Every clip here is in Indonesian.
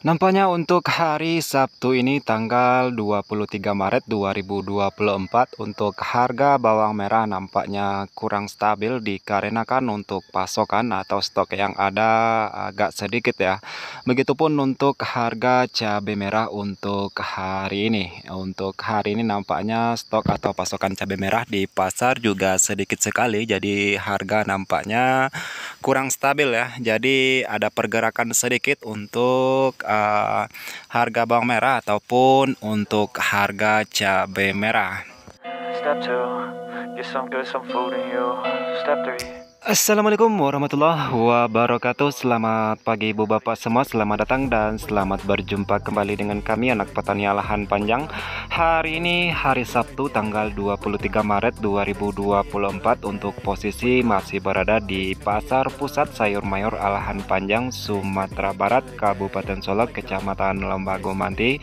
Nampaknya untuk hari Sabtu ini tanggal 23 Maret 2024 untuk harga bawang merah nampaknya kurang stabil dikarenakan untuk pasokan atau stok yang ada agak sedikit ya. Begitupun untuk harga cabai merah untuk hari ini. Untuk hari ini nampaknya stok atau pasokan cabai merah di pasar juga sedikit sekali jadi harga nampaknya kurang stabil ya. Jadi ada pergerakan sedikit untuk uh, harga bawang merah ataupun untuk harga cabai merah. Assalamualaikum warahmatullahi wabarakatuh Selamat pagi ibu bapak semua Selamat datang dan selamat berjumpa kembali dengan kami Anak petani lahan panjang Hari ini hari Sabtu tanggal 23 Maret 2024 untuk posisi masih berada di Pasar Pusat Sayur Mayor Alahan Panjang Sumatera Barat Kabupaten Solok Kecamatan Lembago Manti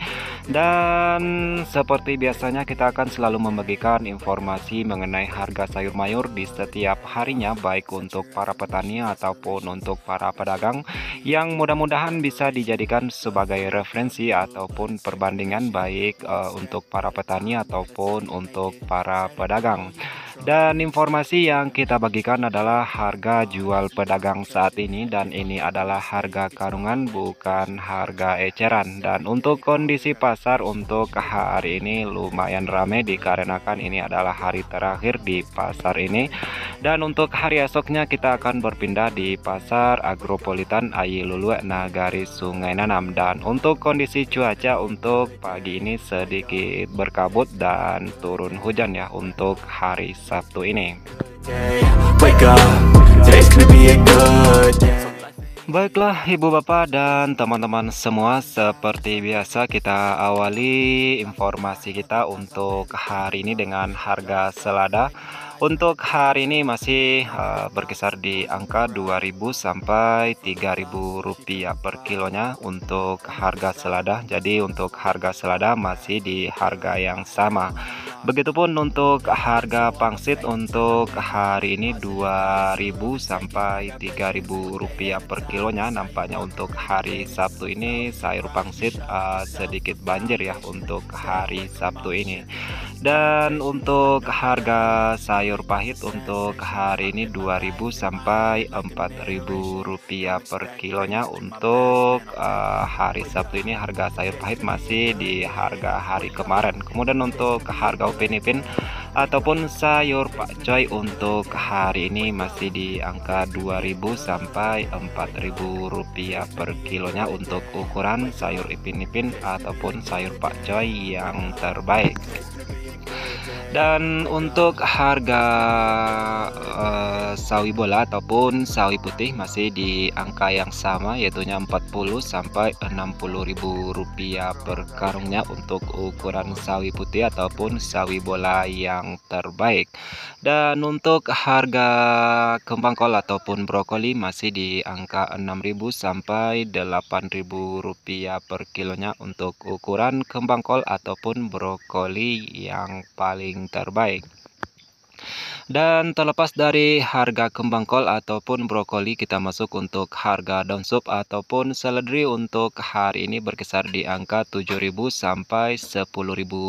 dan seperti biasanya kita akan selalu membagikan informasi mengenai harga sayur mayur di setiap harinya baik untuk para petani ataupun untuk para pedagang yang mudah-mudahan bisa dijadikan sebagai referensi ataupun perbandingan baik eh, untuk para petani ataupun untuk para pedagang. Dan informasi yang kita bagikan adalah harga jual pedagang saat ini dan ini adalah harga karungan bukan harga eceran. Dan untuk kondisi pasar untuk hari ini lumayan ramai dikarenakan ini adalah hari terakhir di pasar ini. Dan untuk hari esoknya kita akan berpindah di pasar Agropolitan Ayilulue Nagari Sungai Nanam dan untuk kondisi cuaca untuk pagi ini sedikit berkabut dan turun hujan ya untuk hari satu ini. Baiklah ibu bapak dan teman-teman semua seperti biasa kita awali informasi kita untuk hari ini dengan harga selada untuk hari ini masih uh, berkisar di angka 2000 sampai 3000 rupiah per kilonya untuk harga selada jadi untuk harga selada masih di harga yang sama Begitupun untuk harga pangsit untuk hari ini 2000 sampai 3000 rupiah per kilonya nampaknya untuk hari Sabtu ini sayur pangsit uh, sedikit banjir ya untuk hari Sabtu ini. Dan untuk harga sayur pahit untuk hari ini 2000 sampai 4000 rupiah per kilonya untuk uh, hari Sabtu ini harga sayur pahit masih di harga hari kemarin. Kemudian untuk harga upin-ipin ataupun sayur Pak Coy untuk hari ini masih di angka 2000 sampai 4000 rupiah per kilonya untuk ukuran sayur ipin-ipin ataupun sayur Pak Coy yang terbaik. Dan untuk harga uh, sawi bola ataupun sawi putih masih di angka yang sama yaitu 40 sampai 60 ribu rupiah per karungnya untuk ukuran sawi putih ataupun sawi bola yang terbaik. Dan untuk harga kembang kol ataupun brokoli masih di angka 6.000 sampai 8.000 rupiah per kilonya untuk ukuran kembang kol ataupun brokoli yang paling paling terbaik. Dan terlepas dari harga kembang kol ataupun brokoli kita masuk untuk harga daun sup ataupun seledri untuk hari ini berkisar di angka 7.000 sampai 10.000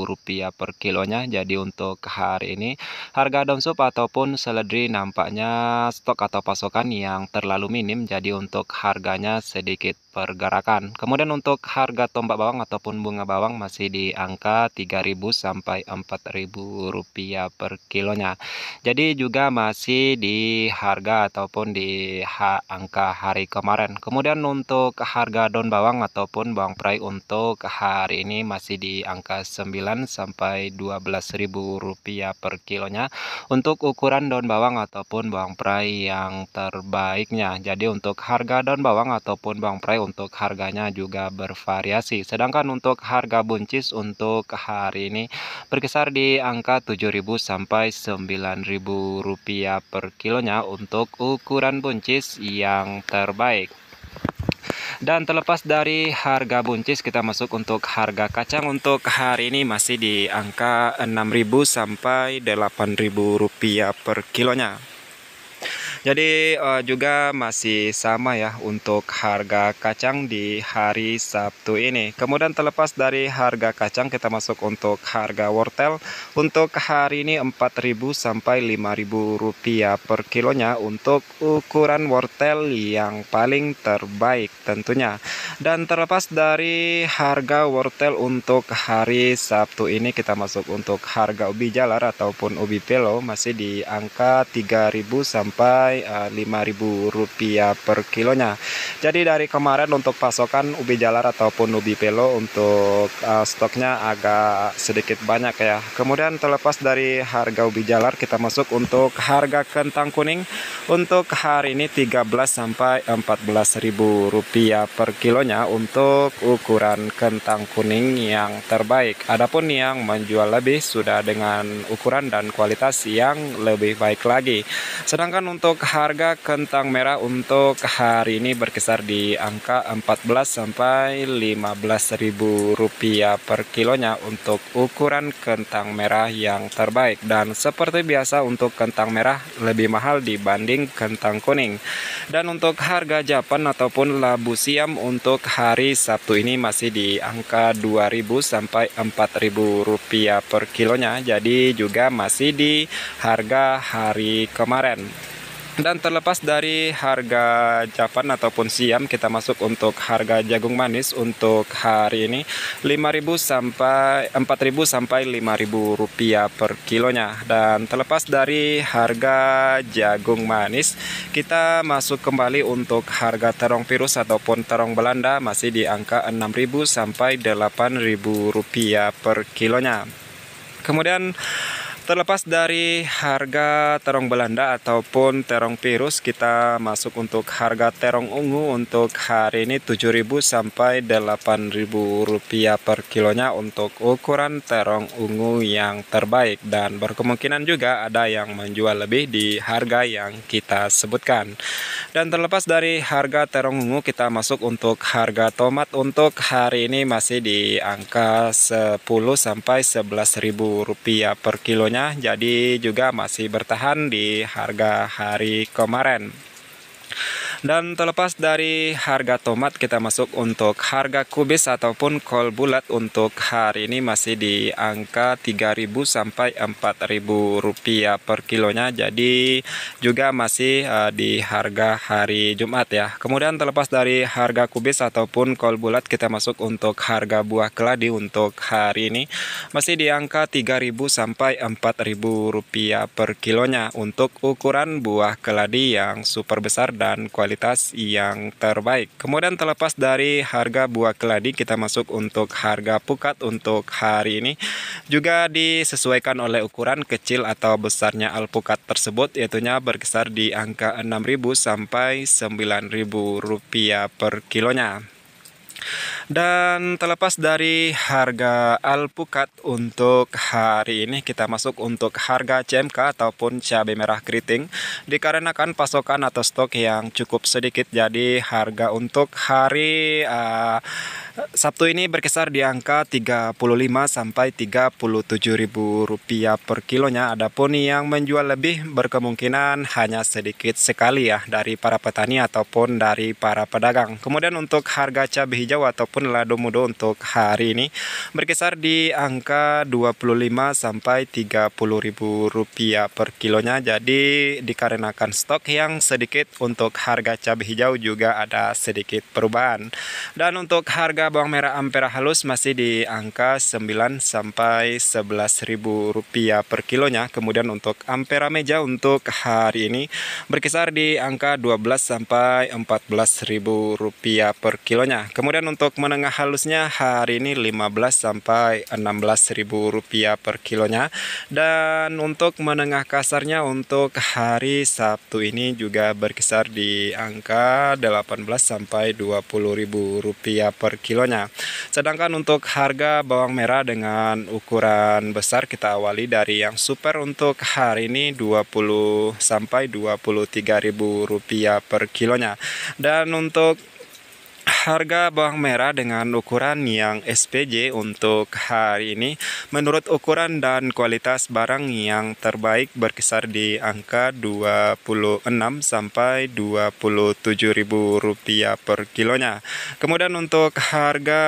rupiah per kilonya. Jadi untuk hari ini harga daun sup ataupun seledri nampaknya stok atau pasokan yang terlalu minim jadi untuk harganya sedikit pergerakan. Kemudian untuk harga tombak bawang ataupun bunga bawang masih di angka 3.000 sampai 4.000 rupiah per kilonya. Jadi juga masih di harga ataupun di ha angka hari kemarin. Kemudian untuk harga daun bawang ataupun bawang prai untuk hari ini masih di angka 9 sampai 12.000 rupiah per kilonya untuk ukuran daun bawang ataupun bawang prai yang terbaiknya. Jadi untuk harga daun bawang ataupun bawang prai untuk harganya juga bervariasi. Sedangkan untuk harga buncis untuk hari ini berkisar di angka 7.000 sampai 9.000 rupiah per kilonya untuk ukuran buncis yang terbaik. Dan terlepas dari harga buncis kita masuk untuk harga kacang untuk hari ini masih di angka 6.000 sampai 8.000 rupiah per kilonya. Jadi uh, juga masih sama ya untuk harga kacang di hari Sabtu ini. Kemudian terlepas dari harga kacang kita masuk untuk harga wortel untuk hari ini 4.000 sampai 5.000 rupiah per kilonya untuk ukuran wortel yang paling terbaik tentunya. Dan terlepas dari harga wortel untuk hari Sabtu ini kita masuk untuk harga ubi jalar ataupun ubi pelo masih di angka 3.000 sampai sampai eh, Rp5.000 per kilonya. Jadi dari kemarin untuk pasokan ubi jalar ataupun ubi pelo untuk eh, stoknya agak sedikit banyak ya. Kemudian terlepas dari harga ubi jalar kita masuk untuk harga kentang kuning untuk hari ini 13 sampai 14 ribu rupiah per kilonya untuk ukuran kentang kuning yang terbaik. Adapun yang menjual lebih sudah dengan ukuran dan kualitas yang lebih baik lagi. Sedangkan untuk untuk harga kentang merah untuk hari ini berkisar di angka 14 sampai 15 ribu rupiah per kilonya untuk ukuran kentang merah yang terbaik dan seperti biasa untuk kentang merah lebih mahal dibanding kentang kuning. Dan untuk harga japan ataupun labu siam untuk hari Sabtu ini masih di angka 2000 sampai 4000 rupiah per kilonya jadi juga masih di harga hari kemarin. Dan terlepas dari harga Japan ataupun Siam, kita masuk untuk harga jagung manis untuk hari ini 5.000 sampai 4.000 sampai 5.000 rupiah per kilonya. Dan terlepas dari harga jagung manis, kita masuk kembali untuk harga terong virus ataupun terong Belanda masih di angka 6.000 sampai 8.000 rupiah per kilonya. Kemudian Terlepas dari harga terong Belanda ataupun terong virus, kita masuk untuk harga terong ungu untuk hari ini 7.000 sampai 8.000 rupiah per kilonya untuk ukuran terong ungu yang terbaik dan berkemungkinan juga ada yang menjual lebih di harga yang kita sebutkan. Dan terlepas dari harga terong ungu, kita masuk untuk harga tomat untuk hari ini masih di angka 10 sampai 11.000 rupiah per kilonya jadi juga masih bertahan di harga hari kemarin dan terlepas dari harga tomat kita masuk untuk harga kubis ataupun kol bulat untuk hari ini masih di angka 3000 sampai 4000 rupiah per kilonya. Jadi juga masih eh, di harga hari Jumat ya. Kemudian terlepas dari harga kubis ataupun kol bulat kita masuk untuk harga buah keladi untuk hari ini masih di angka 3000 sampai 4000 rupiah per kilonya untuk ukuran buah keladi yang super besar dan kualitas kualitas yang terbaik. Kemudian terlepas dari harga buah keladi, kita masuk untuk harga pukat untuk hari ini. Juga disesuaikan oleh ukuran kecil atau besarnya alpukat tersebut, yaitu berkisar di angka 6.000 sampai 9.000 rupiah per kilonya. Dan terlepas dari harga alpukat untuk hari ini kita masuk untuk harga CMK ataupun cabai merah keriting dikarenakan pasokan atau stok yang cukup sedikit jadi harga untuk hari uh, Sabtu ini berkisar di angka 35 sampai 37.000 rupiah per kilonya adapun yang menjual lebih berkemungkinan hanya sedikit sekali ya dari para petani ataupun dari para pedagang. Kemudian untuk harga cabai hijau ataupun Lado mudo untuk hari ini berkisar di angka 25 sampai 30 ribu rupiah per kilonya jadi dikarenakan stok yang sedikit untuk harga cabai hijau juga ada sedikit perubahan dan untuk harga bawang merah ampera halus masih di angka 9 sampai 11 ribu rupiah per kilonya kemudian untuk ampera meja untuk hari ini berkisar di angka 12 sampai 14 ribu rupiah per kilonya kemudian untuk menengah halusnya hari ini 15 sampai 16 ribu rupiah per kilonya dan untuk menengah kasarnya untuk hari Sabtu ini juga berkisar di angka 18 sampai 20 ribu rupiah per kilonya sedangkan untuk harga bawang merah dengan ukuran besar kita awali dari yang super untuk hari ini 20 sampai 23 ribu rupiah per kilonya dan untuk harga bawang merah dengan ukuran yang SPJ untuk hari ini menurut ukuran dan kualitas barang yang terbaik berkisar di angka 26 sampai 27 ribu rupiah per kilonya. Kemudian untuk harga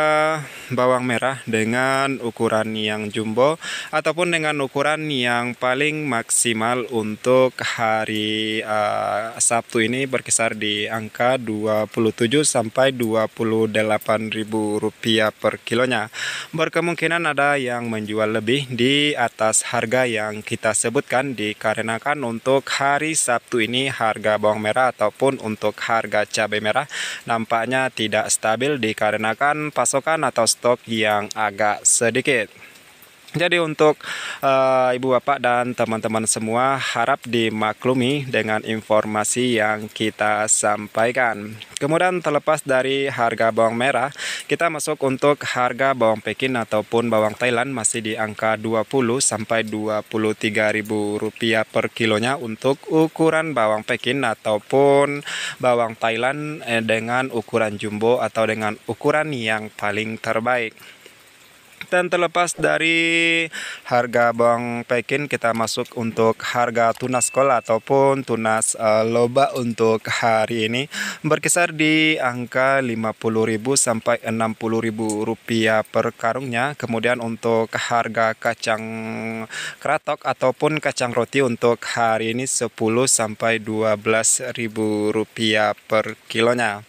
bawang merah dengan ukuran yang jumbo ataupun dengan ukuran yang paling maksimal untuk hari uh, Sabtu ini berkisar di angka 27 sampai Rp28.000 per kilonya. Berkemungkinan ada yang menjual lebih di atas harga yang kita sebutkan dikarenakan untuk hari Sabtu ini harga bawang merah ataupun untuk harga cabai merah nampaknya tidak stabil dikarenakan pasokan atau stok yang agak sedikit. Jadi untuk uh, ibu bapak dan teman-teman semua harap dimaklumi dengan informasi yang kita sampaikan. Kemudian terlepas dari harga bawang merah, kita masuk untuk harga bawang pekin ataupun bawang Thailand masih di angka 20 sampai 23 ribu rupiah per kilonya untuk ukuran bawang pekin ataupun bawang Thailand eh, dengan ukuran jumbo atau dengan ukuran yang paling terbaik dan terlepas dari harga bawang pekin kita masuk untuk harga tunas sekolah ataupun tunas uh, loba untuk hari ini berkisar di angka 50.000 sampai 60.000 rupiah per karungnya kemudian untuk harga kacang keratok ataupun kacang roti untuk hari ini 10 sampai 12.000 rupiah per kilonya.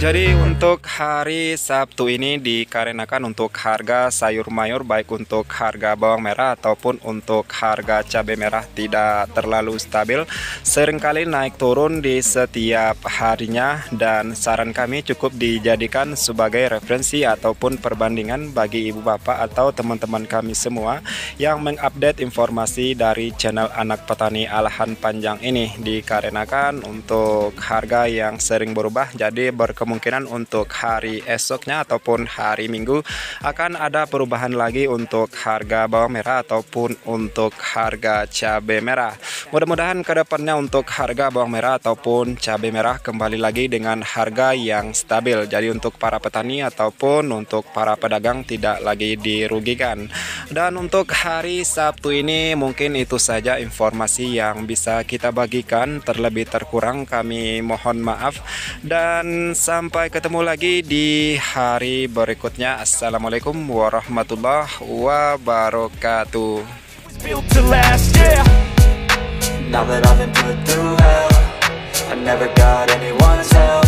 Jadi untuk hari Sabtu ini dikarenakan untuk harga sayur mayur baik untuk harga bawang merah ataupun untuk harga cabai merah tidak terlalu stabil Seringkali naik turun di setiap harinya dan saran kami cukup dijadikan sebagai referensi ataupun perbandingan bagi ibu bapak atau teman-teman kami semua yang mengupdate informasi dari channel anak petani alahan panjang ini dikarenakan untuk harga yang sering berubah jadi jadi berkemungkinan untuk hari esoknya ataupun hari Minggu akan ada perubahan lagi untuk harga bawang merah ataupun untuk harga cabai merah. Mudah-mudahan kedepannya untuk harga bawang merah ataupun cabai merah kembali lagi dengan harga yang stabil. Jadi untuk para petani ataupun untuk para pedagang tidak lagi dirugikan. Dan untuk hari Sabtu ini mungkin itu saja informasi yang bisa kita bagikan terlebih terkurang kami mohon maaf dan dan sampai ketemu lagi di hari berikutnya. Assalamualaikum warahmatullahi wabarakatuh.